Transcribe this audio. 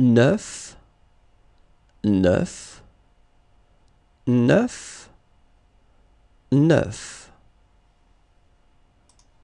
9, 9, 9, 9.